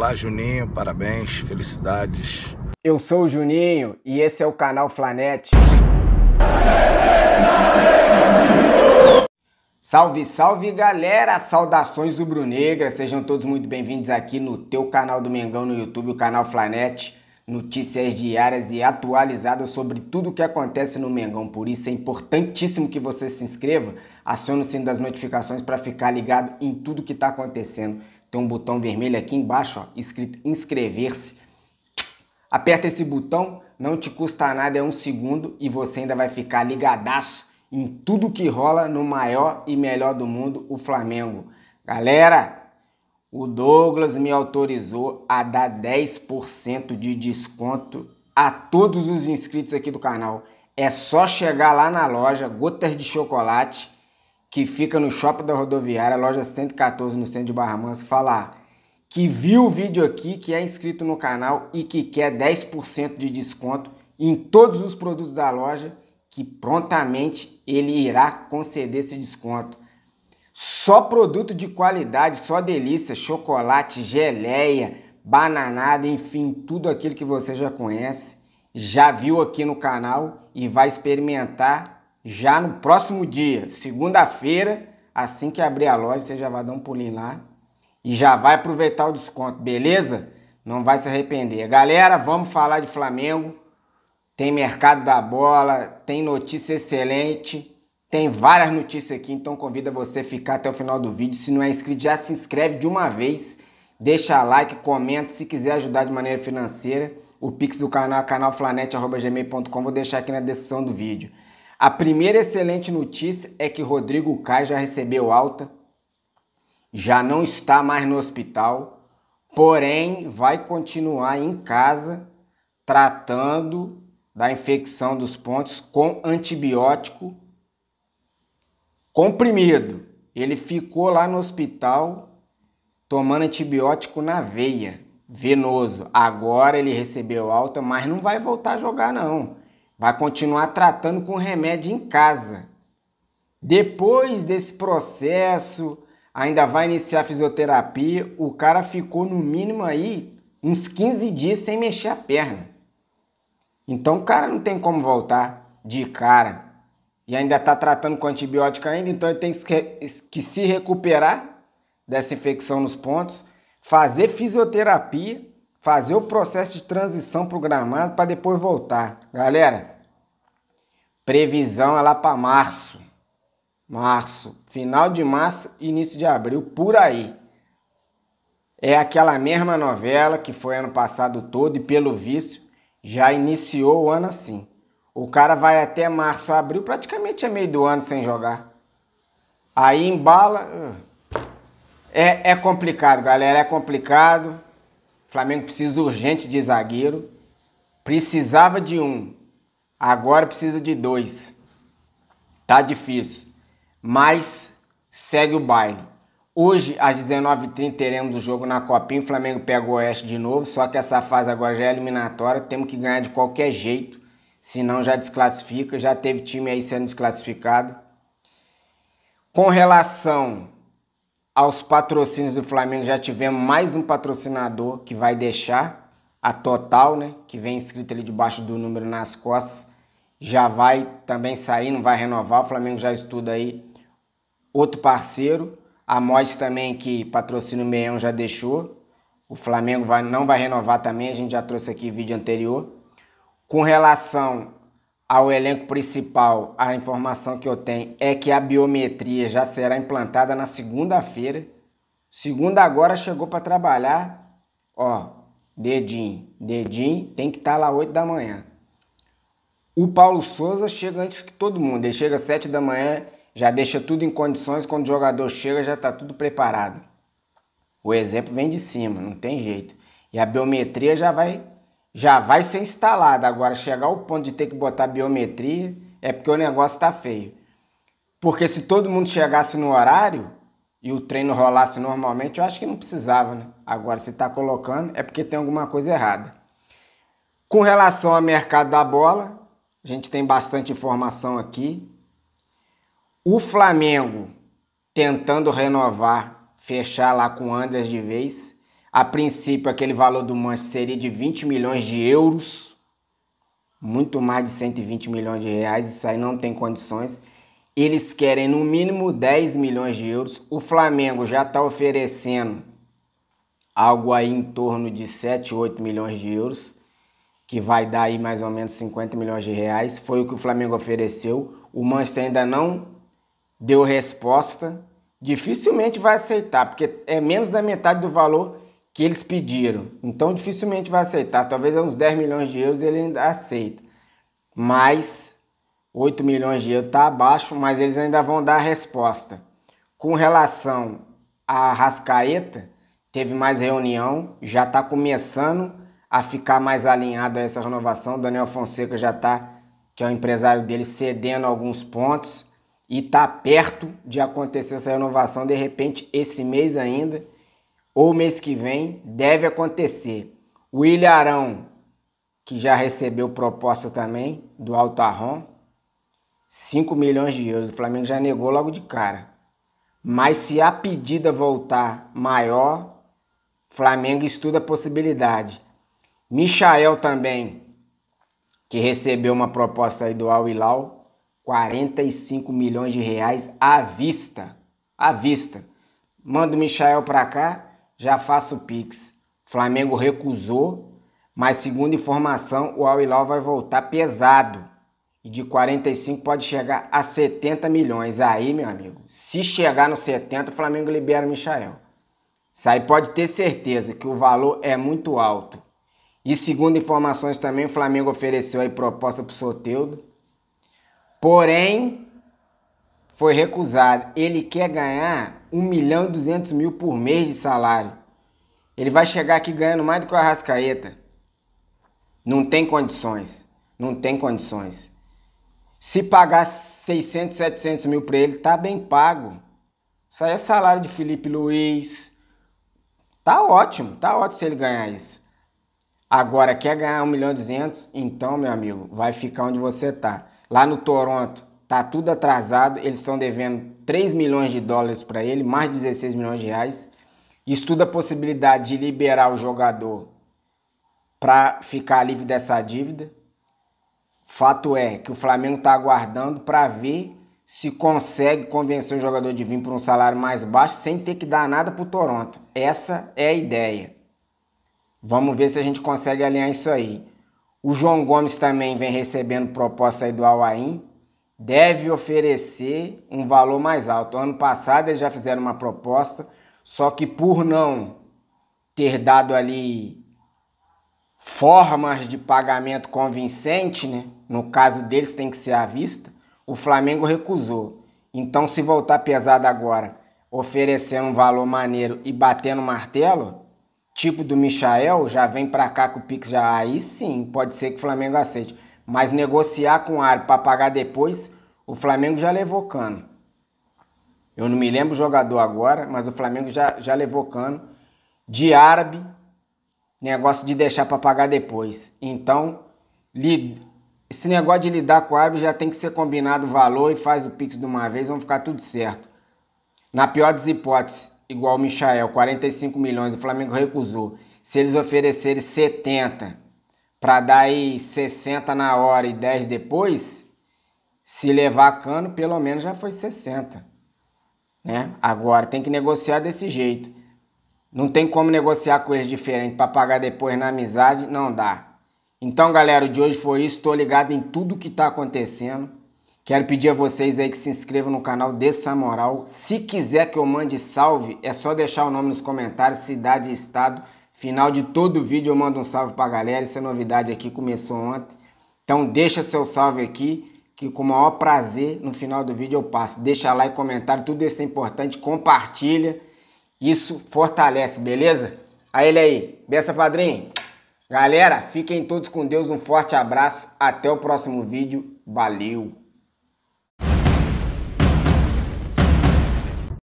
Olá, Juninho, parabéns, felicidades. Eu sou o Juninho e esse é o canal Flanete. Salve, salve galera! Saudações rubro-negras, sejam todos muito bem-vindos aqui no teu canal do Mengão no YouTube, o canal Flanete. Notícias diárias e atualizadas sobre tudo o que acontece no Mengão. Por isso é importantíssimo que você se inscreva, acione o sino das notificações para ficar ligado em tudo que está acontecendo tem um botão vermelho aqui embaixo, ó, escrito inscrever-se. Aperta esse botão, não te custa nada, é um segundo e você ainda vai ficar ligadaço em tudo que rola no maior e melhor do mundo, o Flamengo. Galera, o Douglas me autorizou a dar 10% de desconto a todos os inscritos aqui do canal. É só chegar lá na loja Gotas de Chocolate que fica no shopping da rodoviária, loja 114, no centro de Barra Mansa, falar que viu o vídeo aqui, que é inscrito no canal e que quer 10% de desconto em todos os produtos da loja, que prontamente ele irá conceder esse desconto. Só produto de qualidade, só delícia, chocolate, geleia, bananada, enfim, tudo aquilo que você já conhece, já viu aqui no canal e vai experimentar já no próximo dia, segunda-feira, assim que abrir a loja, você já vai dar um pulinho lá e já vai aproveitar o desconto, beleza? Não vai se arrepender. Galera, vamos falar de Flamengo. Tem mercado da bola, tem notícia excelente, tem várias notícias aqui, então convida você a ficar até o final do vídeo. Se não é inscrito, já se inscreve de uma vez, deixa like, comenta se quiser ajudar de maneira financeira. O Pix do canal é canalflanet.gmail.com, vou deixar aqui na descrição do vídeo. A primeira excelente notícia é que Rodrigo Caio já recebeu alta, já não está mais no hospital, porém vai continuar em casa tratando da infecção dos pontos com antibiótico comprimido. Ele ficou lá no hospital tomando antibiótico na veia, venoso. Agora ele recebeu alta, mas não vai voltar a jogar não vai continuar tratando com remédio em casa. Depois desse processo, ainda vai iniciar a fisioterapia, o cara ficou no mínimo aí uns 15 dias sem mexer a perna. Então o cara não tem como voltar de cara. E ainda está tratando com antibiótico ainda, então ele tem que se recuperar dessa infecção nos pontos, fazer fisioterapia fazer o processo de transição programado para depois voltar. Galera, previsão é lá para março. Março, final de março, início de abril, por aí. É aquela mesma novela que foi ano passado todo e pelo vício já iniciou o ano assim. O cara vai até março, abril, praticamente é meio do ano sem jogar. Aí embala. Hum. É, é complicado, galera, é complicado. Flamengo precisa urgente de zagueiro. Precisava de um, agora precisa de dois. Tá difícil, mas segue o baile. Hoje, às 19h30, teremos o jogo na Copinha. O Flamengo pega o Oeste de novo, só que essa fase agora já é eliminatória. Temos que ganhar de qualquer jeito, senão já desclassifica. Já teve time aí sendo desclassificado. Com relação aos patrocínios do Flamengo, já tivemos mais um patrocinador que vai deixar a total, né? Que vem escrito ali debaixo do número nas costas. Já vai também sair, não vai renovar. O Flamengo já estuda aí outro parceiro. A Mod também, que patrocina o Meião, já deixou. O Flamengo vai, não vai renovar também, a gente já trouxe aqui vídeo anterior. Com relação ao elenco principal, a informação que eu tenho é que a biometria já será implantada na segunda-feira. Segunda agora chegou para trabalhar, ó, dedinho, dedinho, tem que estar tá lá 8 da manhã. O Paulo Souza chega antes que todo mundo, ele chega 7 da manhã, já deixa tudo em condições, quando o jogador chega já está tudo preparado. O exemplo vem de cima, não tem jeito. E a biometria já vai já vai ser instalada. Agora, chegar ao ponto de ter que botar biometria é porque o negócio está feio. Porque se todo mundo chegasse no horário e o treino rolasse normalmente, eu acho que não precisava, né? Agora, se está colocando, é porque tem alguma coisa errada. Com relação ao mercado da bola, a gente tem bastante informação aqui. O Flamengo tentando renovar, fechar lá com o de vez. A princípio, aquele valor do Manchester seria de 20 milhões de euros, muito mais de 120 milhões de reais, isso aí não tem condições. Eles querem no mínimo 10 milhões de euros. O Flamengo já está oferecendo algo aí em torno de 7, 8 milhões de euros, que vai dar aí mais ou menos 50 milhões de reais. Foi o que o Flamengo ofereceu. O Manchester ainda não deu resposta. Dificilmente vai aceitar, porque é menos da metade do valor que eles pediram. Então dificilmente vai aceitar. Talvez é uns 10 milhões de euros ele ainda aceita. Mas 8 milhões de euros está abaixo, mas eles ainda vão dar a resposta. Com relação a Rascaeta, teve mais reunião, já está começando a ficar mais alinhado a essa renovação. Daniel Fonseca já está, que é o empresário dele, cedendo alguns pontos e está perto de acontecer essa renovação, de repente, esse mês ainda ou mês que vem, deve acontecer. O que já recebeu proposta também do Altarron, 5 milhões de euros. O Flamengo já negou logo de cara. Mas se a pedida voltar maior, Flamengo estuda a possibilidade. Michael também, que recebeu uma proposta aí do Al Hilal, 45 milhões de reais à vista. À vista. Manda o Michael para cá, já faço Pix. Flamengo recusou, mas segundo informação, o Al-Hilal vai voltar pesado. E de 45 pode chegar a 70 milhões. Aí, meu amigo, se chegar no 70, o Flamengo libera o Michael. Isso aí pode ter certeza que o valor é muito alto. E segundo informações também, o Flamengo ofereceu aí proposta para o Soteudo. Porém, foi recusado. Ele quer ganhar 1 milhão e 200 mil por mês de salário. Ele vai chegar aqui ganhando mais do que o Arrascaeta. Não tem condições. Não tem condições. Se pagar 600, 700 mil para ele, tá bem pago. Isso aí é salário de Felipe Luiz. Tá ótimo, tá ótimo se ele ganhar isso. Agora, quer ganhar 1 milhão e 200? Então, meu amigo, vai ficar onde você tá. Lá no Toronto, tá tudo atrasado, eles estão devendo 3 milhões de dólares para ele, mais 16 milhões de reais. Estuda a é possibilidade de liberar o jogador para ficar livre dessa dívida. Fato é que o Flamengo está aguardando para ver se consegue convencer o jogador de vir por um salário mais baixo sem ter que dar nada para o Toronto. Essa é a ideia. Vamos ver se a gente consegue alinhar isso aí. O João Gomes também vem recebendo proposta aí do Alain deve oferecer um valor mais alto. Ano passado eles já fizeram uma proposta, só que por não ter dado ali formas de pagamento convincente, né? no caso deles tem que ser à vista, o Flamengo recusou. Então, se voltar pesado agora, oferecendo um valor maneiro e batendo martelo, tipo do Michael, já vem para cá com o Pix, já aí sim, pode ser que o Flamengo aceite. Mas negociar com o Ari para pagar depois, o Flamengo já levou cano. Eu não me lembro o jogador agora, mas o Flamengo já, já levou cano. De árabe, negócio de deixar para pagar depois. Então, lid. esse negócio de lidar com o árabe já tem que ser combinado o valor e faz o Pix de uma vez, vão ficar tudo certo. Na pior das hipóteses, igual o Michael, 45 milhões, o Flamengo recusou. Se eles oferecerem 70 para dar aí 60 na hora e 10 depois, se levar cano, pelo menos já foi 60. Né? Agora tem que negociar desse jeito. Não tem como negociar coisa diferente para pagar depois na amizade, não dá. Então, galera, o de hoje foi isso. Estou ligado em tudo que está acontecendo. Quero pedir a vocês aí que se inscrevam no canal dessa moral. Se quiser que eu mande salve, é só deixar o nome nos comentários, cidade e estado Final de todo vídeo eu mando um salve pra galera. Essa é novidade aqui começou ontem. Então deixa seu salve aqui, que com o maior prazer no final do vídeo eu passo. Deixa lá e comentário, tudo isso é importante, compartilha. Isso fortalece, beleza? A ele aí, beça padrinho. Galera, fiquem todos com Deus, um forte abraço, até o próximo vídeo. Valeu!